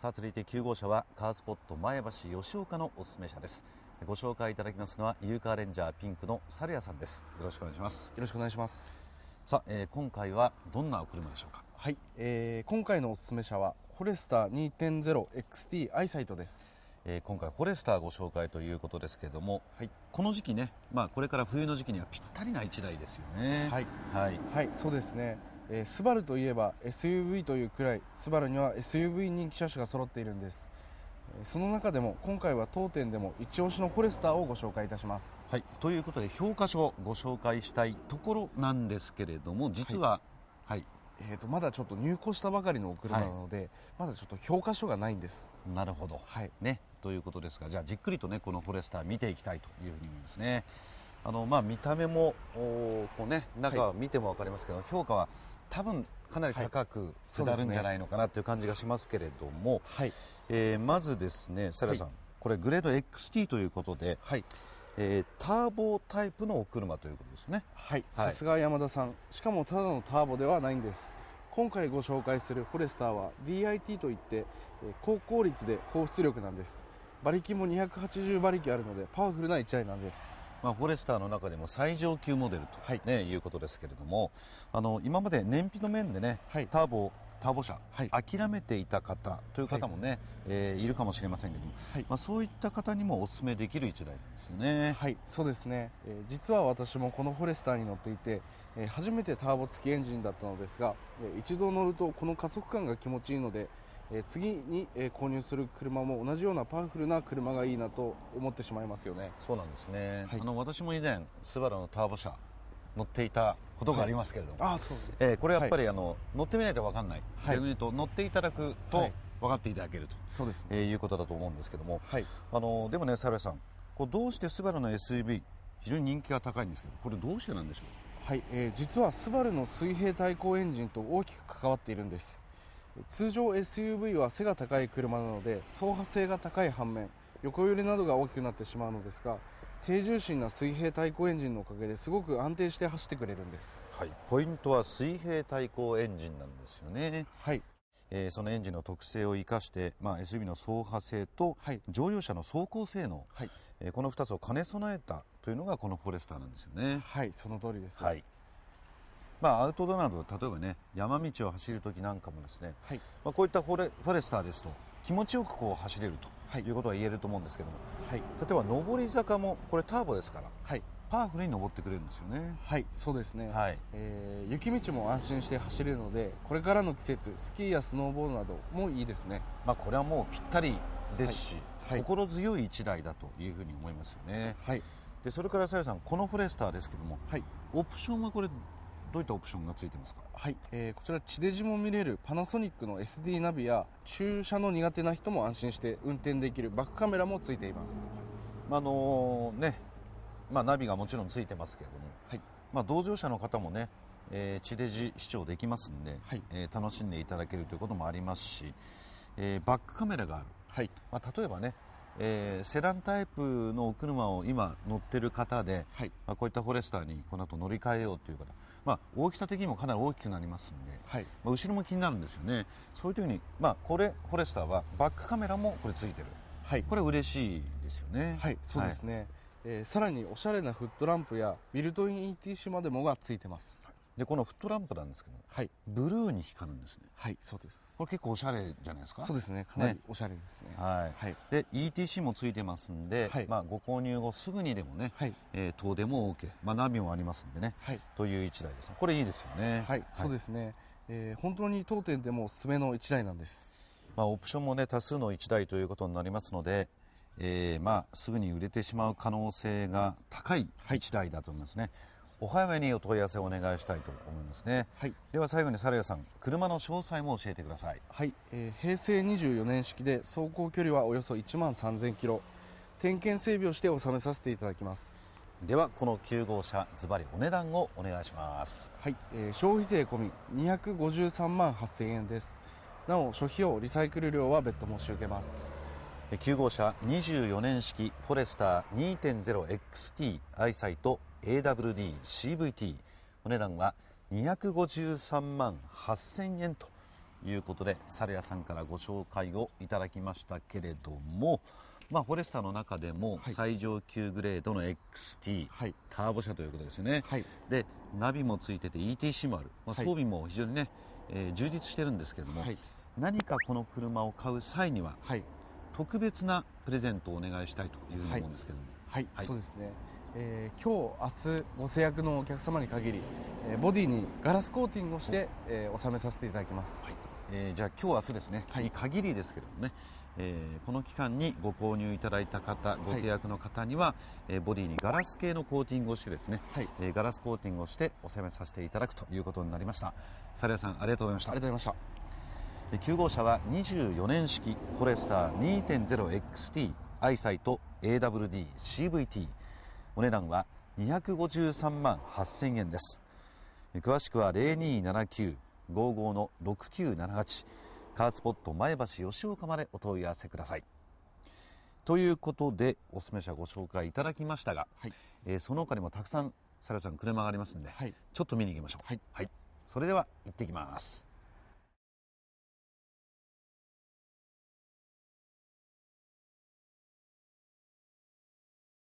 さあ続いて9号車はカースポット前橋吉岡のおすすめ車ですご紹介いただきますのはユーカーレンジャーピンクのサルヤさんですよろしくお願いしますよろしくお願いしますさあ、えー、今回はどんなお車でしょうかはい、えー、今回のおすすめ車はフォレスター 2.0XT アイサイトですえー、今回フォレスターご紹介ということですけれども、はい、この時期ね、まあ、これから冬の時期にはぴったりな1台ですよねはい、はいはい、そうですねえー、スバルといえば SUV というくらいスバルには SUV 人気車種が揃っているんですその中でも今回は当店でも一押しのフォレスターをご紹介いたします。はい、ということで評価書をご紹介したいところなんですけれども実は、はい、はい、えーと、まだちょっと入庫したばかりのお車なので、はい、まだちょっと評価書がないんです。なるほど、はいね、ということですがじゃあじっくりと、ね、このフォレスター見ていきたいというふうに思いますね。あのまあ、見た目もおこう、ね、中を見ても分かりますけど、評価は多分かなり高く下るんじゃないのかなという感じがしますけれども、はい、えー、まずですね、セラさん、はい、これ、グレード XT ということで、はいえー、ターボタイプのお車ということですね。はい、さすが山田さん、しかもただのターボではないんです。今回ご紹介するフォレスターは DIT といって高効率で高出力なんです馬力も280馬力あるのでパワフルな1台なんですまあ、フォレスターの中でも最上級モデルと、ね、はい、いうことですけれどもあの今まで燃費の面でね、はい、ターボターボ車、はい、諦めていた方という方もね、はい、えー、いるかもしれませんけども、はい、まあ、そういった方にもおすすめできる1台なんですよねはいそうですね、えー、実は私もこのフォレスターに乗っていて、えー、初めてターボ付きエンジンだったのですが、えー、一度乗るとこの加速感が気持ちいいのでえ次に、え購入する車も同じようなパワフルな車がいいなと思ってしまいますよねそうなんですね、はい、あの私も以前スバルのターボ車乗っていたことがありますけれども、はい、えー、これやっぱり、はい、あの乗ってみないと分かんない、はい、逆に言うと乗っていただくと分かっていただけると、そうですねえー、いうことだと思うんですけども、あのでもね、サラさんこうどうしてスバルの SUV 非常に人気が高いんですけどこれどうしてなんでしょうはい、えー、実はスバルの水平対向エンジンと大きく関わっているんです通常 SUV は背が高い車なので走破性が高い反面横揺れなどが大きくなってしまうのですが低重心な水平対向エンジンのおかげですごく安定して走ってくれるんです、はい、ポイントは水平対向エンジンなんですよね、はいえー、そのエンジンの特性を生かして、まあ、SUV の走破性と乗用車の走行性能、はいえー、この2つを兼ね備えたというのがこのフォレスターなんですよねはいその通りです、はいまあ、アウトドアなど例えばね山道を走る時なんかもですね、はい、まあ、こういったフォレフォレスターですと気持ちよくこう走れるということは言えると思うんですけども、はい、例えば上り坂もこれターボですから、はい、パワフルに登ってくれるんですよねはいそうですね、はい、えー、雪道も安心して走れるのでこれからの季節スキーやスノーボードなどもいいですね、まあ、これはもうぴったりですし、はい、心強い一台だというふうに思いますよね、はい、でそれからさやさんこのフォレスターですけども、はい、オプションはこれどういったオプションがついてますかはい、えー、こちら地デジも見れるパナソニックの SD ナビや駐車の苦手な人も安心して運転できるバックカメラもついています、まあ、あのー、ね、まあ、ナビがもちろんついてますけれども、はいまあ、同乗者の方もね、えー、地デジ視聴できますんで、はいえー、楽しんでいただけるということもありますし、えー、バックカメラがある、はいまあ、例えばねえー、セダンタイプのお車を今乗ってる方で、はい、まあ、こういったフォレスターにこの後乗り換えようという方、まあ、大きさ的にもかなり大きくなりますんで、はい、まあ、後ろも気になるんですよねそういう時に、まあ、これフォレスターはバックカメラもこれついてる、はい、これ嬉しいですよねはいそうですね、はい、えー、さらにおしゃれなフットランプやビルトイン ETC までもがついてます、でこのフットランプなんですけど、はい、ブルーに光るんですねはいそうですこれ結構おしゃれじゃないですかそうですねかなりおしゃれですね、ね、はい、はい、で ETC もついてますんで、はい、まあ、ご購入後すぐにでもね、はいえー、遠出も OK、まあ、ナビもありますんでね、はい、という1台ですこれいいですよねはい、そうですね、えー、本当に当店でもおすすめの一台なんですまあ、オプションも、ね、多数の1台ということになりますので、えーまあ、すぐに売れてしまう可能性が高い1台だと思いますね、お早めにお問い合わせをお願いしたいと思いますね、はい、では最後にサ猿ヤさん車の詳細も教えてくださいはい、えー、平成24年式で走行距離はおよそ1万3000キロ点検整備をして納めさせていただきますではこの9号車ズバリお値段をお願いしますはい、えー、消費税込み253万8000円ですなお諸費用リサイクル料は別途申し受けます9号車24年式フォレスター 2.0XT アイサイト AWD-CVT お値段は253万8000円ということでサ屋さんからご紹介をいただきましたけれども、まあ、フォレスターの中でも最上級グレードの XT、はい、ターボ車ということですよね、はい、でナビもついてて ETC もある、まあ、装備も非常にね、はい、えー、充実してるんですけれども、何かこの車を買う際には、特別なプレゼントをお願いしたいというふうに思うんですけども、はい、そうですねえー、今日明日ご制約のお客様に限り、えー、ボディにガラスコーティングをして、えー、納めさせていただきます、はい、えー、じゃあ今日明日ですね、はい、に限りですけれどもね、えー、この期間にご購入いただいた方ご契約の方には、はい、えー、ボディにガラス系のコーティングをしてですね、はい、えー、ガラスコーティングをして納めさせていただくということになりましたサリアさんありがとうございましたありがとうございました9号車は24年式フォレスター 2.0XT アイサイト AWD CVT お値段は253万8000円です詳しくは0279-55の6978カースポット前橋吉岡までお問い合わせくださいということでおすすめ車ご紹介いただきましたが、はい、えー、その他にもたくさんサラゃん車がありますんで、はい、ちょっと見に行きましょう、はい、はい、それでは行ってきます